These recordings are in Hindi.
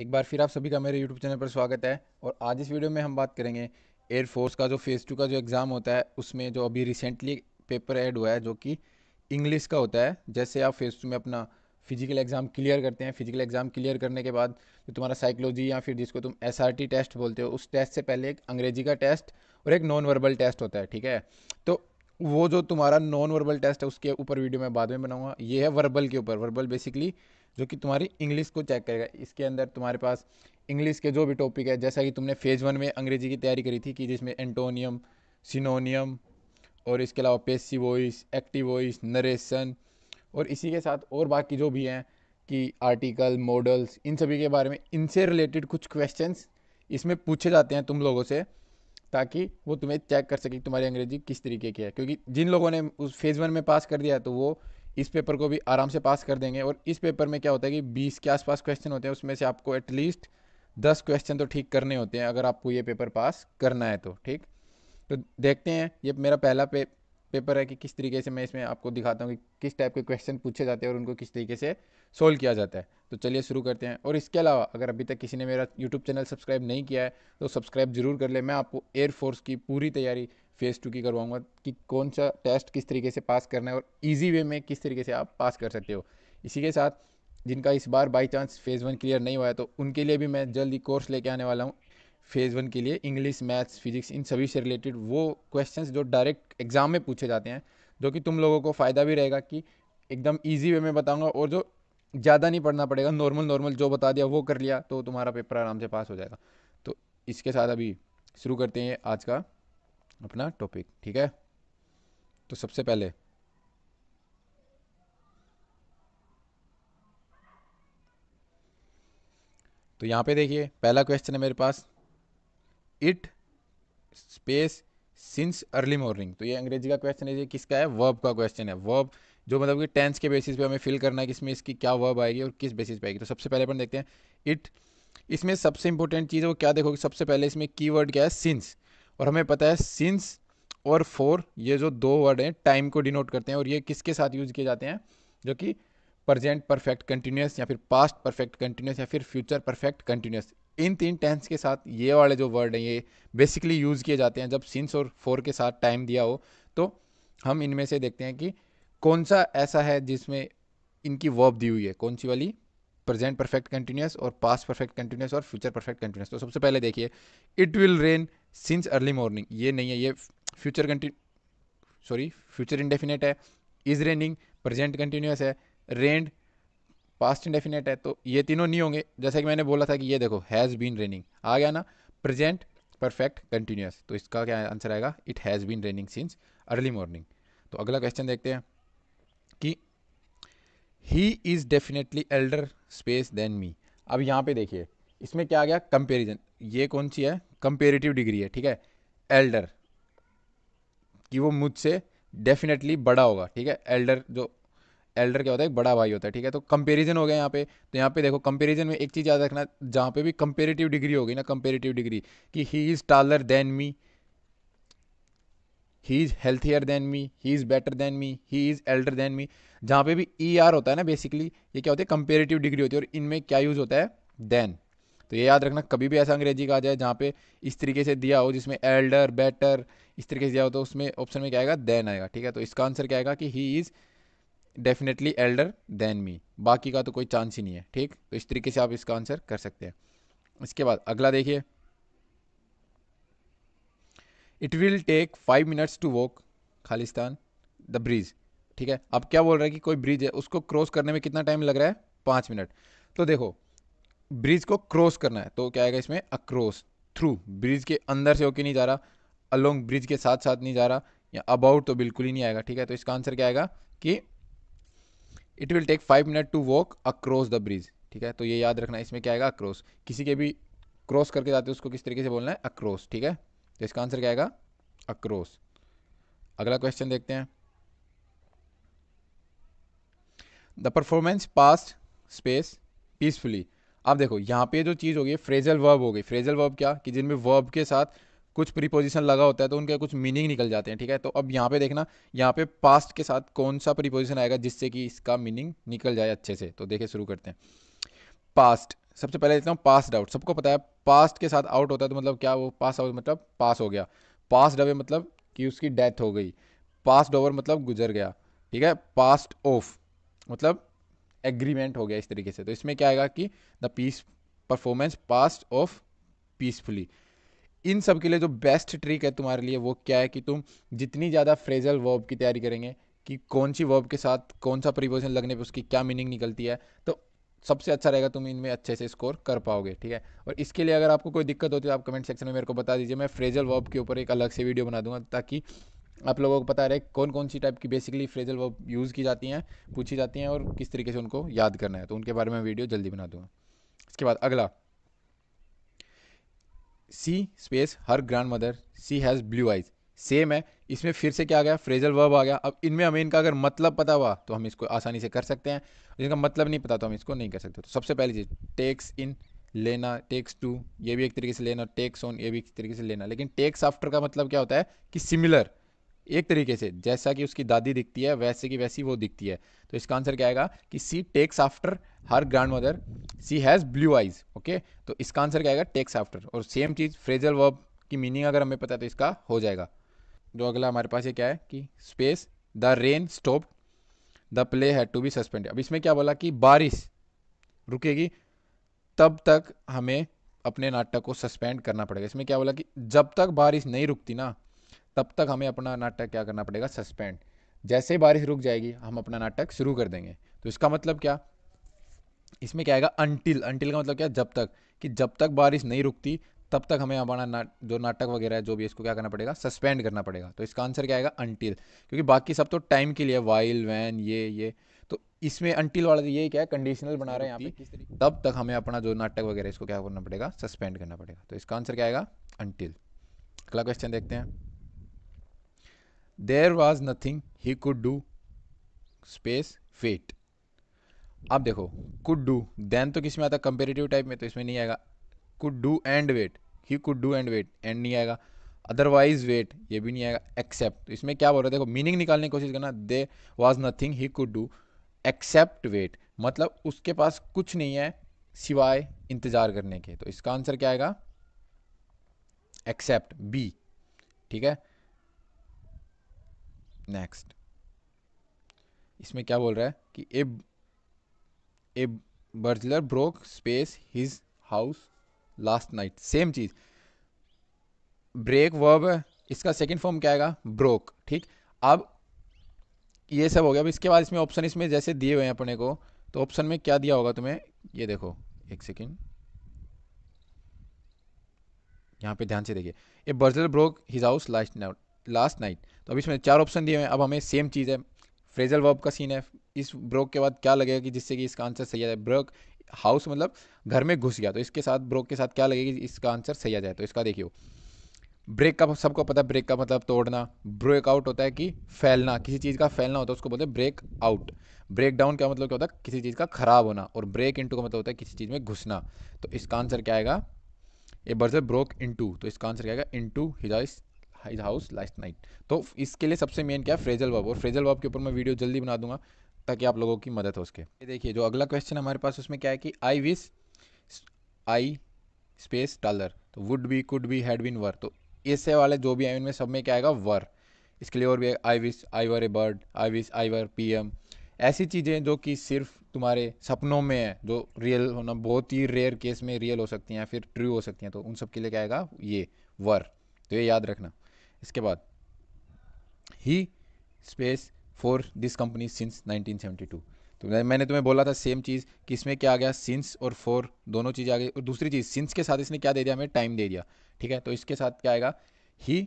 एक बार फिर आप सभी का मेरे YouTube चैनल पर स्वागत है और आज इस वीडियो में हम बात करेंगे एयरफोर्स का जो फेज़ टू का जो एग्ज़ाम होता है उसमें जो अभी रिसेंटली पेपर ऐड हुआ है जो कि इंग्लिश का होता है जैसे आप फेज़ टू में अपना फिजिकल एग्ज़ाम क्लियर करते हैं फिजिकल एग्ज़ाम क्लियर करने के बाद जो तुम्हारा साइकोलॉजी या फिर जिसको तुम एस टेस्ट बोलते हो उस टेस्ट से पहले एक अंग्रेजी का टेस्ट और एक नॉन वर्बल टेस्ट होता है ठीक है तो वो जो तुम्हारा नॉन वर्बल टेस्ट है उसके ऊपर वीडियो मैं बाद में बनाऊंगा ये है वर्बल के ऊपर वर्बल बेसिकली जो कि तुम्हारी इंग्लिश को चेक करेगा इसके अंदर तुम्हारे पास इंग्लिश के जो भी टॉपिक है जैसा कि तुमने फेज़ वन में अंग्रेजी की तैयारी करी थी कि जिसमें एंटोनियम सिनोनियम और इसके अलावा passive voice active voice narration और इसी के साथ और बाकी जो भी हैं कि आर्टिकल मॉडल्स इन सभी के बारे में इनसे रिलेटेड कुछ क्वेश्चंस इसमें पूछे जाते हैं तुम लोगों से ताकि वो तुम्हें चेक कर सके तुम्हारी अंग्रेजी किस तरीके की है क्योंकि जिन लोगों ने उस फेज़ वन में पास कर दिया तो वो इस पेपर को भी आराम से पास कर देंगे और इस पेपर में क्या होता है कि बीस के आसपास क्वेश्चन होते हैं उसमें से आपको एटलीस्ट दस क्वेश्चन तो ठीक करने होते हैं अगर आपको ये पेपर पास करना है तो ठीक तो देखते हैं ये मेरा पहला पे पेपर है कि किस तरीके से मैं इसमें आपको दिखाता हूँ कि किस टाइप के क्वेश्चन पूछे जाते हैं और उनको किस तरीके से सोल्व किया जाता है तो चलिए शुरू करते हैं और इसके अलावा अगर अभी तक किसी ने मेरा यूट्यूब चैनल सब्सक्राइब नहीं किया है तो सब्सक्राइब जरूर कर ले मैं आपको एयरफोर्स की पूरी तैयारी फेज़ टू की करवाऊँगा कि कौन सा टेस्ट किस तरीके से पास करना है और ईजी वे में किस तरीके से आप पास कर सकते हो इसी के साथ जिनका इस बार by chance phase one clear नहीं हुआ है तो उनके लिए भी मैं जल्दी कोर्स लेके आने वाला हूँ फेज़ वन के लिए इंग्लिश मैथ्स फिजिक्स इन सभी से रिलेटेड वो क्वेश्चन जो डायरेक्ट एग्ज़ाम में पूछे जाते हैं जो कि तुम लोगों को फ़ायदा भी रहेगा कि एकदम ईजी वे में बताऊँगा और जो ज़्यादा नहीं पढ़ना पड़ेगा नॉर्मल नॉर्मल जो बता दिया वो कर लिया तो तुम्हारा पेपर आराम से पास हो जाएगा तो इसके साथ अभी शुरू करते हैं आज का अपना टॉपिक ठीक है तो सबसे पहले तो यहां पे देखिए पहला क्वेश्चन है मेरे पास it space since early morning तो ये अंग्रेजी का क्वेश्चन है ये किसका है वर्ब का क्वेश्चन है वर्ब जो मतलब कि टेंस के बेसिस पे हमें फिल करना है कि इसमें इसकी क्या वर्ब आएगी और किस बेसिस पे आएगी तो सबसे पहले अपन देखते हैं इट इसमें सबसे इंपॉर्टेंट चीज़ है वो क्या देखोगे सबसे पहले इसमें कीवर्ड क्या है सिंस और हमें पता है सिंस और फोर ये जो दो वर्ड हैं टाइम को डिनोट करते हैं और ये किसके साथ यूज किए जाते हैं जो कि प्रजेंट परफेक्ट कंटिन्यूस या फिर पास्ट परफेक्ट कंटिन्यूस या फिर फ्यूचर परफेक्ट कंटिन्यूस इन तीन टेंस के साथ ये वाले जो वर्ड हैं ये बेसिकली यूज़ किए जाते हैं जब सिंस और फोर के साथ टाइम दिया हो तो हम इनमें से देखते हैं कि कौन सा ऐसा है जिसमें इनकी वर्ब दी हुई है कौन सी वाली प्रेजेंट परफेक्ट कंटिन्यूस और पास्ट परफेक्ट कंटिन्यूस और फ्यूचर परफेक्ट कंटिन्यूस तो सबसे पहले देखिए it will rain since early morning ये नहीं है ये future continue sorry future indefinite है इज रेनिंग प्रेजेंट कंटिन्यूस है रेंड पास्ट इंडेफिनेट है तो ये तीनों नहीं होंगे जैसा कि मैंने बोला था कि ये देखो हैज़ बीन रेनिंग आ गया ना प्रेजेंट परफेक्ट कंटिन्यूस तो इसका क्या आंसर आएगा it has been raining since early morning तो अगला क्वेश्चन देखते हैं कि he is definitely elder space than me अब यहाँ पे देखिए इसमें क्या आ गया कंपेरिजन ये कौन सी है कंपेरेटिव डिग्री है ठीक है एल्डर कि वो मुझसे डेफिनेटली बड़ा होगा ठीक है एल्डर जो एल्डर क्या होता है एक बड़ा भाई होता है ठीक है तो कंपेरिजन हो गया यहाँ पे तो यहाँ पे देखो कंपेरिजन में एक चीज़ याद रखना जहाँ पे भी कंपेरेटिव डिग्री होगी ना कंपेरेटिव डिग्री कि he is taller than me he is healthier than me he is better than me he is elder than me जहाँ पे भी ई e ER आर होता है ना बेसिकली ये क्या होता है कंपेरेटिव डिग्री होती है और इनमें क्या यूज़ होता है देन तो ये याद रखना कभी भी ऐसा अंग्रेजी का आ जाए जहाँ पे इस तरीके से दिया हो जिसमें एल्डर बेटर इस तरीके से दिया हो तो उसमें ऑप्शन में क्या आएगा देन आएगा ठीक है तो इसका आंसर क्या आएगा कि he is definitely elder than me बाकी का तो कोई चांस ही नहीं है ठीक तो इस तरीके से आप इसका आंसर कर सकते हैं इसके बाद अगला देखिए it will take five minutes to walk खालिस्तान द ब्रिज ठीक है अब क्या बोल रहा है कि कोई ब्रिज है उसको क्रॉस करने में कितना टाइम लग रहा है पाँच मिनट तो देखो ब्रिज को क्रॉस करना है तो क्या आएगा इसमें अक्रॉस थ्रू ब्रिज के अंदर से होके नहीं जा रहा अलोंग ब्रिज के साथ साथ नहीं जा रहा या अबाउट तो बिल्कुल ही नहीं आएगा ठीक है तो इसका आंसर क्या आएगा कि it will take five minute to walk across the bridge ठीक है तो ये याद रखना इसमें क्या आएगा अक्रॉस किसी के भी क्रॉस करके जाते हैं उसको किस तरीके से बोलना है अक्रॉस ठीक है तो इसका आंसर क्या आएगा अक्रॉस अगला क्वेश्चन देखते हैं the performance passed space peacefully अब देखो यहाँ पे जो चीज़ हो गई फ्रेजल वर्ब हो गई फ्रेजल वर्ब क्या कि जिनमें वर्ब के साथ कुछ प्रीपोजिशन लगा होता है तो उनके कुछ मीनिंग निकल जाते हैं ठीक है तो अब यहाँ पे देखना यहाँ पे पास्ट के साथ कौन सा प्रीपोजिशन आएगा जिससे कि इसका मीनिंग निकल जाए अच्छे से तो देखे शुरू करते हैं पास्ट सबसे पहले देखता हूँ पास्ट आउट सबको पता है पास्ट के साथ आउट होता है तो मतलब क्या वो पास आउट मतलब पास हो गया पास अवे मतलब कि उसकी डेथ हो गई पास्ट ओवर मतलब गुजर गया ठीक है पास्ट ऑफ मतलब एग्रीमेंट हो गया इस तरीके से तो इसमें क्या आएगा कि the peace performance passed off peacefully इन सब के लिए जो बेस्ट ट्रिक है तुम्हारे लिए वो क्या है कि तुम जितनी ज़्यादा फ्रेजल वर्ब की तैयारी करेंगे कि कौन सी वर्ब के साथ कौन सा प्रिपोजन लगने पे उसकी क्या मीनिंग निकलती है तो सबसे अच्छा रहेगा तुम इनमें अच्छे से स्कोर कर पाओगे ठीक है और इसके लिए अगर आपको कोई दिक्कत होती है आप कमेंट सेक्शन में मेरे को बता दीजिए मैं फ्रेजल वर्ब के ऊपर एक अलग से वीडियो बना दूंगा ताकि आप लोगों को पता रहे कौन कौन सी टाइप की बेसिकली फ्रेजल वर्ब यूज़ की जाती हैं पूछी जाती हैं और किस तरीके से उनको याद करना है तो उनके बारे में वीडियो जल्दी बना दूँगा इसके बाद अगला she space her grand mother she has blue eyes same है इसमें फिर से क्या आ गया फ्रेजल वर्ब आ गया अब इनमें हमें इनका अगर मतलब पता हुआ तो हम इसको आसानी से कर सकते हैं जिनका मतलब नहीं पता तो हम इसको नहीं कर सकते तो सबसे पहली चीज़ टेक्स इन लेना टेक्स टू ये भी एक तरीके से लेना टेक्स ऑन ये भी एक तरीके से लेना लेकिन टेक्स आफ्टर का मतलब क्या होता है कि सिमिलर एक तरीके से जैसा कि उसकी दादी दिखती है वैसे की वैसी वो दिखती है तो इसका आंसर क्या आएगा कि she takes after her grand mother she has blue eyes okay तो इसका आंसर क्या आएगा टेक्स आफ्टर और सेम चीज़ फ्रेजल वर्ब की मीनिंग अगर हमें पता है तो इसका हो जाएगा जो अगला हमारे पास ये क्या है कि space the rain stop the play had to be suspend अब इसमें क्या बोला कि बारिश रुकेगी तब तक हमें अपने नाटक को सस्पेंड करना पड़ेगा इसमें क्या बोला कि जब तक बारिश नहीं रुकती ना तब तक हमें अपना नाटक क्या करना पड़ेगा सस्पेंड जैसे ही बारिश रुक जाएगी हम अपना नाटक शुरू कर देंगे तो इसका मतलब क्या इसमें क्या आएगा अनटिल अनटिल का मतलब क्या जब तक कि जब तक बारिश नहीं रुकती तब तक हमें अपना ना जो नाटक वगैरह है जो भी इसको क्या करना पड़ेगा सस्पेंड करना पड़ेगा तो इसका आंसर क्या आएगा अनटिल क्योंकि बाकी सब तो टाइम के लिए वाइल वैन ये ये तो इसमें अनटिल वाला तो ये क्या है कंडीशनल बना रहे हैं यहाँ पे तब तक हमें अपना जो नाटक वगैरह इसको क्या करना पड़ेगा सस्पेंड करना पड़ेगा तो इसका आंसर क्या आएगा अनटिल अगला क्वेश्चन देखते हैं there was nothing he could do space fate अब देखो कुड डू देन तो किस में आता कंपेरेटिव टाइप में तो इसमें नहीं आएगा could do and wait he could do and wait and नहीं आएगा अदरवाइज वेट ये भी नहीं आएगा एक्सेप्ट तो इसमें क्या बोल रहे देखो मीनिंग निकालने की कोशिश करना there was nothing he could do except wait मतलब उसके पास कुछ नहीं है सिवाय इंतज़ार करने के तो इसका आंसर क्या आएगा एक्सेप्ट बी ठीक है नेक्स्ट इसमें क्या बोल रहा है कि a a burglar broke space his house last night same चीज़ ब्रेक वर्ब इसका सेकंड फॉर्म क्या आएगा ब्रोक ठीक अब ये सब हो गया अब इसके बाद इसमें ऑप्शन इसमें जैसे दिए हुए हैं अपने को तो ऑप्शन में क्या दिया होगा तुम्हें ये देखो एक सेकेंड यहाँ पे ध्यान से देखिए a burglar broke his house last night last night तो अभी इसमें चार ऑप्शन दिए हुए हैं अब हमें सेम चीज़ है फ्रेजल वर्ब का सीन है इस ब्रोक के बाद क्या लगेगा कि जिससे कि इसका आंसर सही आ जाए ब्रोक हाउस मतलब घर में घुस गया तो इसके साथ ब्रोक के साथ क्या लगेगा कि इसका आंसर सही आ जाए तो इसका देखियो ब्रेक का सबको पता है ब्रेक का मतलब तोड़ना ब्रेक आउट होता है कि फैलना किसी चीज़ का फैलना होता है उसको बोलते हैं ब्रेक आउट ब्रेक डाउन का मतलब क्या होता है किसी चीज़ का खराब होना और ब्रेक इंटू का मतलब होता है किसी चीज़ में घुसना तो इसका आंसर क्या आएगा ए बर्जर ब्रोक इंटू तो इसका आंसर क्या आएगा into his his house last night तो इसके लिए सबसे मेन क्या है फ्रेजल वर्ब और फ्रेजल वर्ब के ऊपर मैं वीडियो जल्दी बना दूंगा ताकि आप लोगों की मदद हो उसके देखिए जो अगला क्वेश्चन हमारे पास उसमें क्या है कि I wish I space taller तो would be could be had been were तो ऐसे वाले जो भी आए उनमें सब में क्या आएगा वर इसके लिए और भी आई विस आई वर ए बर्ड आई विस आई वर पी एम ऐसी चीज़ें जो कि सिर्फ तुम्हारे सपनों में है जो रियल होना बहुत ही रेयर केस में रियल हो सकती हैं फिर ट्रू हो सकती हैं तो उन सब के लिए क्या आएगा ये वर तो ये याद रखना इसके बाद he space for this company since 1972 तो मैंने तुम्हें बोला था सेम चीज़ कि इसमें क्या आ गया सिंस और फोर दोनों चीज़ आ गई और दूसरी चीज़ सिंस के साथ इसने क्या दे दिया हमें टाइम दे दिया ठीक है तो इसके साथ क्या आएगा he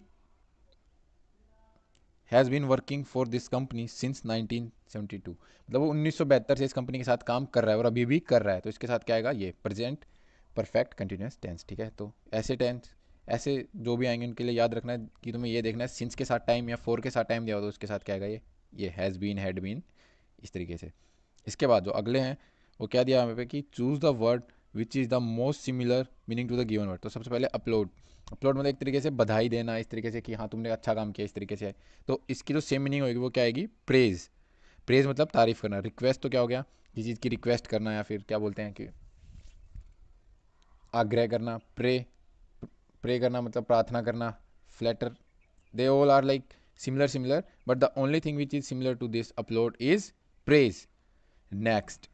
has been working for this company since 1972 मतलब वो उन्नीस से इस कंपनी के साथ काम कर रहा है और अभी भी कर रहा है तो इसके साथ क्या आएगा ये प्रेजेंट परफेक्ट कंटिन्यूस टेंस ठीक है तो ऐसे टेंस ऐसे जो भी आएंगे उनके लिए याद रखना है कि तुम्हें ये देखना है सिंस के साथ टाइम या फोर के साथ टाइम दिया हो तो उसके साथ क्या आएगा ये ये हैज़ बीन हैड बीन इस तरीके से इसके बाद जो अगले हैं वो क्या दिया हमें पे कि choose the word which is the most similar meaning to the given word तो सबसे पहले अपलोड अपलोड मतलब एक तरीके से बधाई देना इस तरीके से कि हाँ तुमने अच्छा काम किया इस तरीके से तो इसकी जो सेम मीनिंग होगी वो क्या आएगी प्रेज़ प्रेज़ मतलब तारीफ़ करना रिक्वेस्ट तो क्या हो गया किसी चीज़ की रिक्वेस्ट करना या फिर क्या बोलते हैं कि आग्रह करना प्रे प्रे करना मतलब प्रार्थना करना flatter they all are like similar similar but the only thing which is similar to this applaud is praise next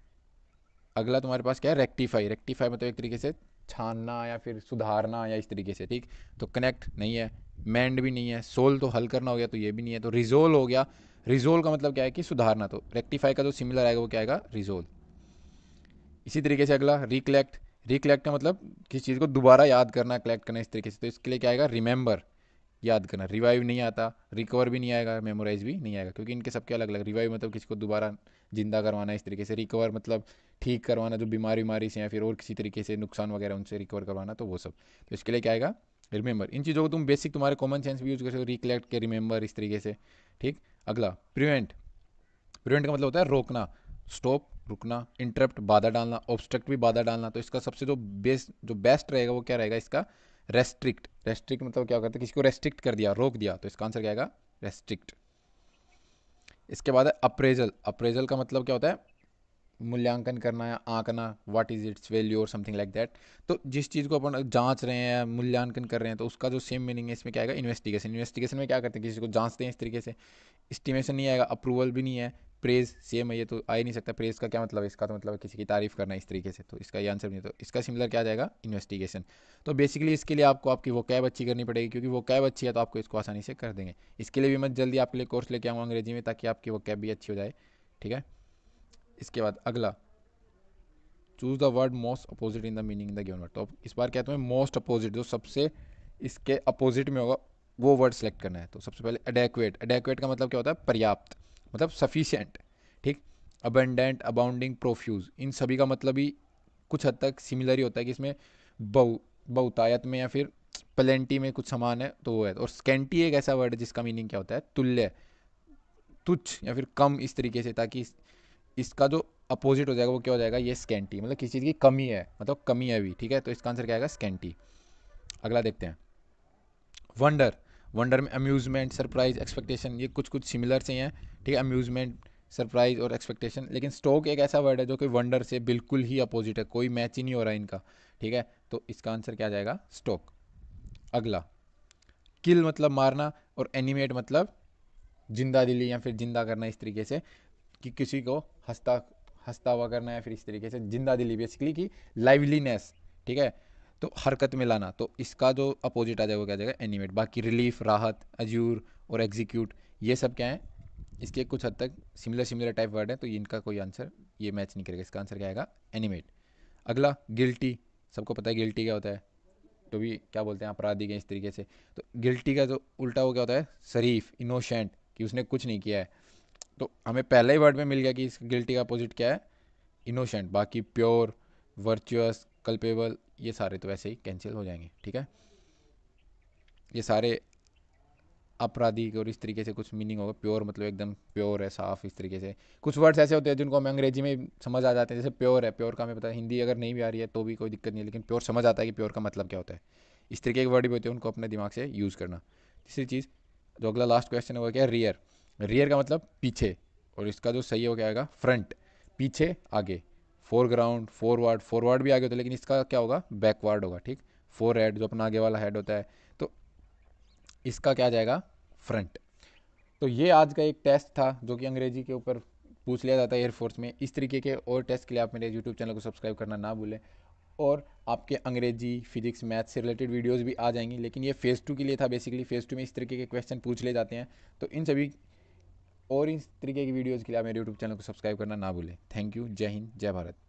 अगला तुम्हारे पास क्या है रेक्टिफाई रेक्टिफाई मतलब एक तरीके से छानना या फिर सुधारना या इस तरीके से ठीक तो कनेक्ट नहीं है मैंड भी नहीं है सोल तो हल करना हो गया तो ये भी नहीं है तो रिजोल हो गया रिजोल का मतलब क्या है कि सुधारना तो रेक्टिफाई का जो सिमिलर आएगा वो क्या आएगा रिजोल इसी तरीके से अगला रिकलेक्ट रिकलेक्ट का मतलब किसी चीज़ को दोबारा याद करना कलेक्ट करना इस तरीके से तो इसके लिए क्या आएगा रिमेंबर याद करना रिवाइव नहीं आता रिकवर भी नहीं आएगा मेमोराइज भी नहीं आएगा क्योंकि इनके सबके अलग अलग रिवाइव मतलब किसी को दोबारा जिंदा करवाना इस तरीके से रिकवर मतलब ठीक करवाना जो बीमारी बीमारी से या फिर और किसी तरीके से नुकसान वगैरह उनसे रिकवर करवाना तो वो सब तो इसके लिए क्या आएगा रिमेंबर इन चीज़ों को तुम बेसिक तुम्हारे कॉमन सेंस भी यूज कर सकते हो रिकलेक्ट के रिमेंबर इस तरीके से ठीक अगला प्रिवेंट प्रिवेंट का मतलब होता है रोकना स्टॉप रुकना इंटरप्ट बाधा डालना ऑब्स्ट्रक्ट भी बाधा डालना तो इसका सबसे जो बेस्ट जो बेस्ट रहेगा वो क्या रहेगा इसका रेस्ट्रिक्ट रेस्ट्रिक्ट मतलब क्या करते किसी को रेस्ट्रिक्ट कर दिया रोक दिया तो इसका आंसर क्या आएगा रेस्ट्रिक्ट इसके बाद है अप्रेजल अप्रेजल का मतलब क्या होता है मूल्यांकन करना है आंकना व्हाट इज़ इट्स वैल्यू और समथिंग लाइक दैट तो जिस चीज़ को अपन जांच रहे हैं मूल्यांकन कर रहे हैं तो उसका जो सेम मीनिंग है इसमें क्या आएगा इन्वेस्टिगेशन इन्वेस्टिगेशन में क्या करते हैं किसी को जांचते हैं इस तरीके से इस्टीमेशन नहीं आएगा अप्रूवल भी नहीं है प्रेज सेम है ये तो आ ही नहीं सकता प्रेज का क्या मतलब है इसका तो मतलब किसी की तारीफ़ करना इस तरीके से तो इसका ये आंसर नहीं तो इसका सिमिलर क्या जाएगा इन्वेस्टिगेशन तो बेसिकली इसके लिए आपको आपकी वो कैब अच्छी करनी पड़ेगी क्योंकि वो कैब अच्छी है तो आपको इसको आसानी से कर देंगे इसके लिए भी मैं जल्दी आपके लिए कोर्स लेके आऊँगा अंग्रेजी में ताकि आपकी वो कैब भी अच्छी हो जाए ठीक है इसके बाद अगला choose the word most opposite in the meaning in the given word तो इस बार कहते हैं मोस्ट अपोजिट जो सबसे इसके अपोजिट में होगा वो वर्ड सेलेक्ट करना है तो सबसे पहले अडेक्वेट अडेक्वेट का मतलब क्या होता है पर्याप्त मतलब सफिशियंट ठीक अबेंडेंट अबाउंडिंग प्रोफ्यूज इन सभी का मतलब ही कुछ हद तक सिमिलर ही होता है कि इसमें बहु बहुतायत में या फिर प्लेंटी में कुछ सामान है तो वो है और स्कैंटी एक ऐसा वर्ड है जिसका मीनिंग क्या होता है तुल्य तुच्छ या फिर कम इस तरीके से ताकि इसका जो अपोजिट हो जाएगा वो क्या हो जाएगा ये स्कैंटी मतलब किसी चीज़ की कमी है मतलब कमी है अभी ठीक है तो इसका आंसर क्या आएगा स्कैंटी अगला देखते हैं वंडर वंडर में अम्यूज़मेंट सरप्राइज एक्सपेक्टेशन ये कुछ कुछ सिमिलर से हैं ठीक है अम्यूज़मेंट सरप्राइज और एक्सपेक्टेशन लेकिन स्टोक एक ऐसा वर्ड है जो कि वंडर से बिल्कुल ही अपोजिट है कोई मैच ही नहीं हो रहा है इनका ठीक है तो इसका आंसर क्या जाएगा स्टोक अगला किल मतलब मारना और एनिमेट मतलब जिंदा दिली या फिर जिंदा करना इस तरीके से कि किसी को हंसता हंसता हुआ करना है फिर इस तरीके से जिंदा दिली बेसिकली कि लाइवलीनेस ठीक है तो हरकत में लाना तो इसका जो अपोजिट आ जाएगा वो क्या जाएगा एनिमेट बाकी रिलीफ राहत अजूर और एग्जीक्यूट ये सब क्या है इसके कुछ हद तक सिमिलर सिमिलर टाइप वर्ड है तो इनका कोई आंसर ये मैच नहीं करेगा इसका आंसर क्या आएगा एनिमेट अगला गिल्टी सबको पता है गिल्टी क्या होता है तो भी क्या बोलते हैं अपराधी के इस तरीके से तो गिल्टी का जो उल्टा वो क्या होता है शरीफ इनोशेंट कि उसने कुछ नहीं किया है तो हमें पहले ही वर्ड में मिल गया कि इस गिल्टी का अपोजिट क्या है इनोसेंट बाकी प्योर वर्चुअस कल्पेबल ये सारे तो वैसे ही कैंसिल हो जाएंगे ठीक है ये सारे आपराधिक और इस तरीके से कुछ मीनिंग होगा प्योर मतलब एकदम प्योर है साफ इस तरीके से कुछ वर्ड्स ऐसे होते हैं जिनको हमें अंग्रेजी में समझ आ जाते हैं जैसे प्योर है प्योर का हमें पता है हिंदी अगर नहीं भी आ रही है तो भी कोई दिक्कत नहीं है लेकिन प्योर समझ आता है कि प्योर का मतलब क्या होता है इस तरीके के वर्ड भी होते हैं उनको अपने दिमाग से यूज़ करना तीसरी चीज़ जो अगला लास्ट क्वेश्चन है वो क्या रियर रियर का मतलब पीछे और इसका जो सही हो क्या आएगा फ्रंट पीछे आगे फोरग्राउंड फॉरवर्ड फॉरवर्ड भी आगे होता है लेकिन इसका क्या होगा बैकवर्ड होगा ठीक फोर हेड जो अपना आगे वाला हेड होता है तो इसका क्या जाएगा फ्रंट तो ये आज का एक टेस्ट था जो कि अंग्रेजी के ऊपर पूछ लिया जाता है एयरफोर्स में इस तरीके के और टेस्ट के लिए आप मेरे यूट्यूब चैनल को सब्सक्राइब करना ना भूलें और आपके अंग्रेजी फिजिक्स मैथ से रिलेटेड वीडियोज भी आ जाएंगी लेकिन ये फ़ेज़ टू के लिए था बेसिकली फ़ेज़ टू में इस तरीके के क्वेश्चन पूछ ले जाते हैं तो इन सभी और इस तरीके की वीडियोज़ के लिए आप मेरे यूट्यूब चैनल को सब्सक्राइब करना ना भूलें थैंक यू जय हिंद जय भारत